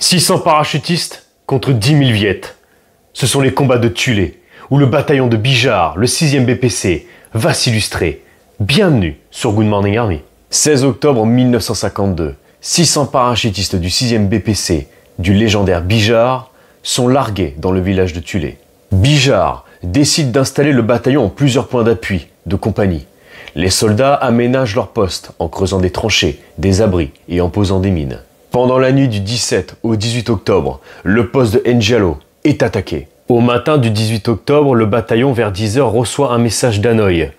600 parachutistes contre 10 000 viettes. Ce sont les combats de Tulé, où le bataillon de Bijar, le 6e BPC, va s'illustrer. Bienvenue sur Good Morning Army. 16 octobre 1952, 600 parachutistes du 6e BPC, du légendaire Bijar, sont largués dans le village de Tulé. Bijar décide d'installer le bataillon en plusieurs points d'appui de compagnie. Les soldats aménagent leurs postes en creusant des tranchées, des abris et en posant des mines. Pendant la nuit du 17 au 18 octobre, le poste de Angelo est attaqué. Au matin du 18 octobre, le bataillon vers 10h reçoit un message d'Hanoï.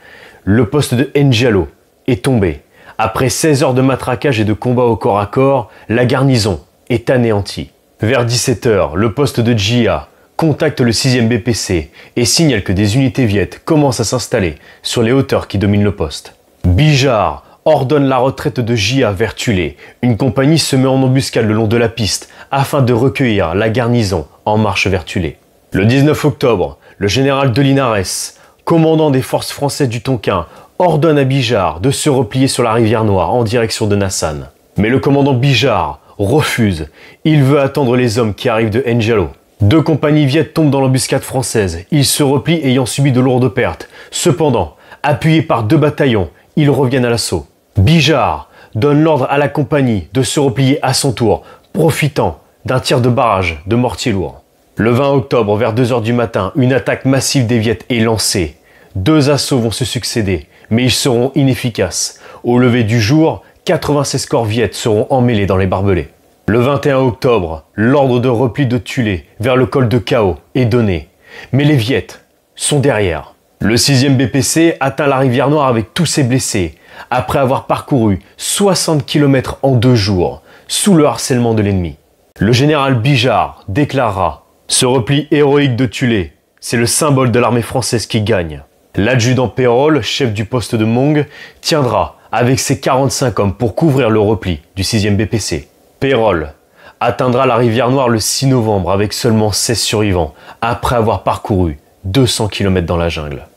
Le poste de Angelo est tombé. Après 16 heures de matraquage et de combat au corps à corps, la garnison est anéantie. Vers 17h, le poste de Gia contacte le 6e BPC et signale que des unités viettes commencent à s'installer sur les hauteurs qui dominent le poste. Bijar ordonne la retraite de J.A. vers Vertulé. Une compagnie se met en embuscade le long de la piste afin de recueillir la garnison en marche vers Tulé. Le 19 octobre, le général de Linares, commandant des forces françaises du Tonkin, ordonne à Bijard de se replier sur la rivière Noire en direction de Nassan. Mais le commandant Bijard refuse. Il veut attendre les hommes qui arrivent de Angelo. Deux compagnies viettes tombent dans l'embuscade française. Ils se replient ayant subi de lourdes pertes. Cependant, appuyés par deux bataillons, ils reviennent à l'assaut. Bijar donne l'ordre à la compagnie de se replier à son tour, profitant d'un tir de barrage de mortier lourd. Le 20 octobre, vers 2h du matin, une attaque massive des Viettes est lancée. Deux assauts vont se succéder, mais ils seront inefficaces. Au lever du jour, 96 corps viettes seront emmêlés dans les barbelés. Le 21 octobre, l'ordre de repli de Tulé vers le col de Cao est donné, mais les Viettes sont derrière. Le 6e BPC atteint la rivière Noire avec tous ses blessés après avoir parcouru 60 km en deux jours sous le harcèlement de l'ennemi. Le général Bijard déclara Ce repli héroïque de Tulé, c'est le symbole de l'armée française qui gagne. L'adjudant Pérol, chef du poste de Mong, tiendra avec ses 45 hommes pour couvrir le repli du 6e BPC. Pérol atteindra la rivière Noire le 6 novembre avec seulement 16 survivants, après avoir parcouru 200 km dans la jungle.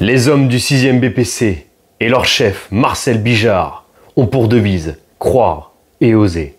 Les hommes du 6e BPC et leur chef, Marcel Bijard, ont pour devise croire et oser.